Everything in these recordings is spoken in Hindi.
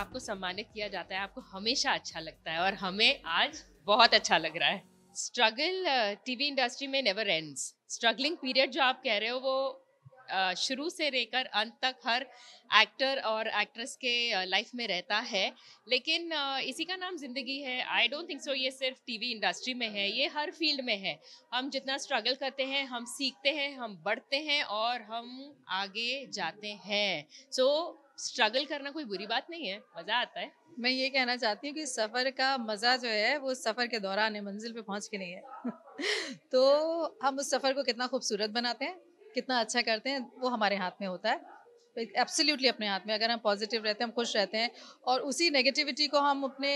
आपको सम्मानित किया जाता है आपको हमेशा अच्छा लगता है और हमें आज बहुत अच्छा लग रहा है स्ट्रगल टीवी इंडस्ट्री में नेवर एंड्स स्ट्रगलिंग पीरियड जो आप कह रहे हो वो uh, शुरू से लेकर अंत तक हर एक्टर और एक्ट्रेस के लाइफ uh, में रहता है लेकिन uh, इसी का नाम ज़िंदगी है आई डोंट थिंक सो ये सिर्फ टीवी इंडस्ट्री में है ये हर फील्ड में है हम जितना स्ट्रगल करते हैं हम सीखते हैं हम बढ़ते हैं और हम आगे जाते हैं सो so, स्ट्रगल करना कोई बुरी बात नहीं है मज़ा आता है मैं ये कहना चाहती हूँ कि सफ़र का मज़ा जो है वो सफ़र के दौरान है मंजिल पे पहुँच के नहीं है तो हम उस सफ़र को कितना खूबसूरत बनाते हैं कितना अच्छा करते हैं वो हमारे हाथ में होता है एब्सोल्युटली अपने हाथ में अगर हम पॉजिटिव रहते हैं हम खुश रहते हैं और उसी नेगेटिविटी को हम अपने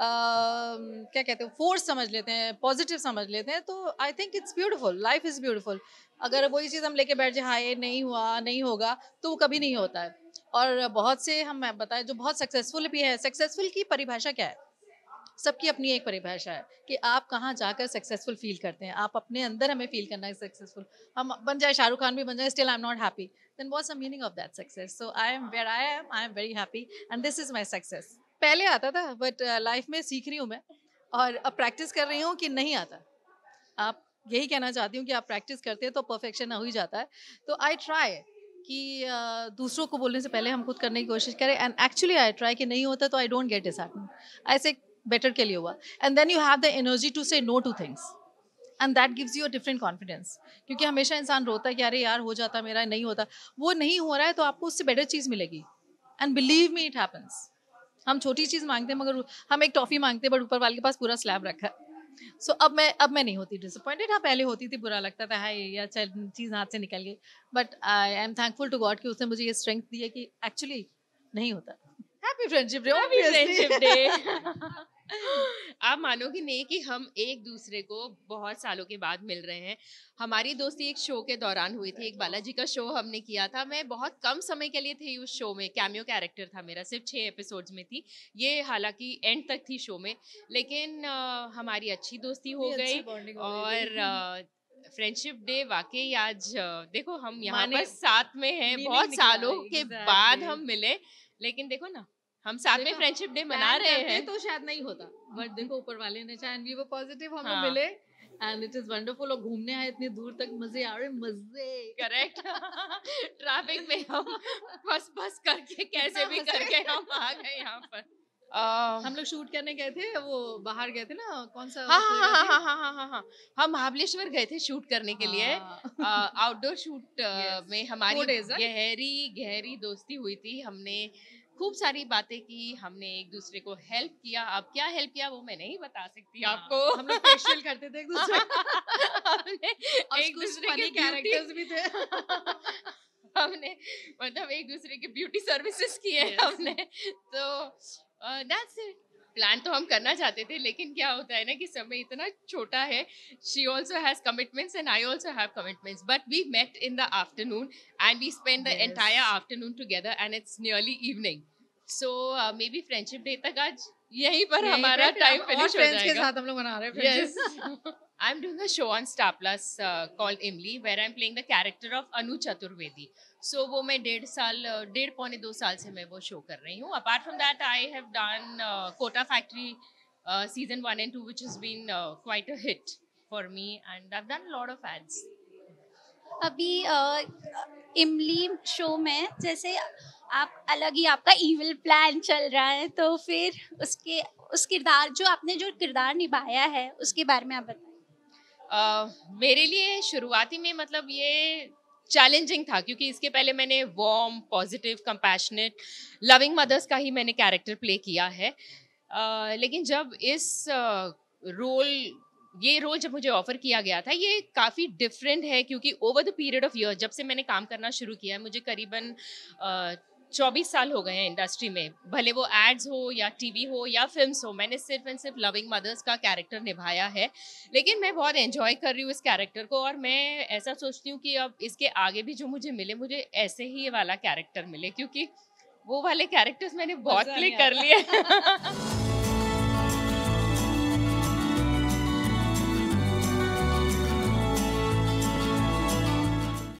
क्या कहते हैं फोर्स समझ लेते हैं पॉजिटिव समझ लेते हैं तो I think it's beautiful life is beautiful अगर वही चीज़ हम लेके बैठ जाए हाँ ये नहीं हुआ नहीं होगा तो वो कभी नहीं होता है और बहुत से हम बताएं जो बहुत सक्सेसफुल भी है सक्सेसफुल की परिभाषा क्या है सबकी अपनी एक परिभाषा है कि आप कहाँ जाकर सक्सेसफुल फील करते हैं आप अपने अंदर हमें फील करना है सक्सेसफुल हम बन जाए शाहरुख खान भी बन जाए still I am not happy then was the meaning of that success so I am where I am I am very happy and this is my success पहले आता था बट लाइफ uh, में सीख रही हूँ मैं और अब प्रैक्टिस कर रही हूँ कि नहीं आता आप यही कहना चाहती हूँ कि आप प्रैक्टिस करते हैं तो परफेक्शन हो ही जाता है तो आई ट्राई कि uh, दूसरों को बोलने से पहले हम खुद करने की कोशिश करें एंड एक्चुअली आई ट्राई कि नहीं होता तो आई डोंट गेट डिसअपॉइंट ऐसे बेटर के लिए हुआ and then you have the energy to say no to things and that gives you a different confidence क्योंकि हमेशा इंसान रोता है कि अरे यार हो जाता मेरा नहीं होता वो नहीं हो रहा है तो आपको उससे बेटर चीज़ मिलेगी and believe me it happens हम छोटी चीज़ मांगते हैं मगर हम एक टॉफ़ी मांगते हैं बट ऊपर वाले के पास पूरा स्लैब रखा है सो अब मैं अब मैं नहीं होती डिसअपॉइंटेड हाँ पहले होती थी बुरा लगता था हाई या चल चीज़ हाथ से निकल गई but I am thankful to God कि उसने मुझे ये स्ट्रेंथ दी है कि एक्चुअली नहीं होता happy friendship day friendship day आप मानोगे नहीं कि हम एक दूसरे को बहुत सालों के बाद मिल रहे हैं हमारी दोस्ती एक शो के दौरान हुई थी एक बालाजी का शो हमने किया था मैं बहुत कम समय के लिए थी उस शो में कैमियो कैरेक्टर था मेरा सिर्फ छः एपिसोड्स में थी ये हालांकि एंड तक थी शो में लेकिन आ, हमारी अच्छी दोस्ती हो गई और फ्रेंडशिप डे वाकई आज देखो हम यहाँ साथ में हैं बहुत सालों के बाद हम मिले लेकिन देखो ना हम साथ में फ्रेंडशिप डे मना रहे हैं तो शायद नहीं होता बट देखो ऊपर वाले ने चाहे वी वर पॉजिटिव हम हाँ. मिले एंड इट इज वंडरफुल और घूमने आए इतनी दूर तक मजे आ रहे मजे करेक्ट ट्रैफिक में हम बस बस करके कैसे भी करके हम आ गए यहाँ पर Uh, हम लोग शूट करने गए थे वो बाहर गए थे ना कौन सा हाँ हाँ हाँ, हाँ हाँ हाँ हाँ हाँ हम महाबलेश्वर गए थे शूट करने के लिए आउटडोर हाँ। शूट में हमारी गहरी गहरी दोस्ती हुई थी हमने खूब सारी बातें की हमने एक दूसरे को हेल्प किया अब क्या हेल्प किया वो मैं नहीं बता सकती हाँ, आपको हम लोग फेशियल करते थे एक दूसरे हमने एक दूसरे के कैरेक्टर्स भी थे हमने मतलब एक दूसरे के ब्यूटी सर्विसेज किए हमने तो दैट्स uh, इट प्लान तो हम करना चाहते थे लेकिन क्या होता है ना कि समय इतना छोटा है she also has commitments and I also have commitments but we met in the afternoon and we spend the entire afternoon together and it's nearly evening so maybe friendship day तक आज यहीं पर यही हमारा टाइम फिनिश हो जाएगा के साथ हम लोग बना रहे हैं yes I am doing a show on Star Plus called Imli where I am playing the character of Anu Chaturvedi so वो मैं डेढ़ साल uh, डेढ़ पौने दो साल से मैं वो शो कर रही हूँ apart from that I have done Kota factory season one and two which is been quite a hit for me and I have done lot of ads अभी इमली शो में जैसे आप अलग ही आपका इविल प्लान चल रहा है तो फिर उसके उस किरदार जो आपने जो किरदार निभाया है उसके बारे में आप बताएं मेरे लिए शुरुआती में मतलब ये चैलेंजिंग था क्योंकि इसके पहले मैंने warm positive compassionate loving mothers का ही मैंने कैरेक्टर प्ले किया है आ, लेकिन जब इस रोल ये रोल जब मुझे ऑफर किया गया था ये काफ़ी डिफरेंट है क्योंकि over the period of year जब से मैंने काम करना शुरू किया है मुझे करीबन चौबीस साल हो गए हैं इंडस्ट्री में भले वो एड्स हो या टीवी हो या फिल्म्स हो मैंने सिर्फ एंड सिर्फ लविंग मदर्स का कैरेक्टर निभाया है लेकिन मैं बहुत एंजॉय कर रही हूँ इस कैरेक्टर को और मैं ऐसा सोचती हूँ कि अब इसके आगे भी जो मुझे मिले मुझे ऐसे ही वाला कैरेक्टर मिले क्योंकि वो वाले कैरेक्टर्स मैंने बहुत प्ले कर लिए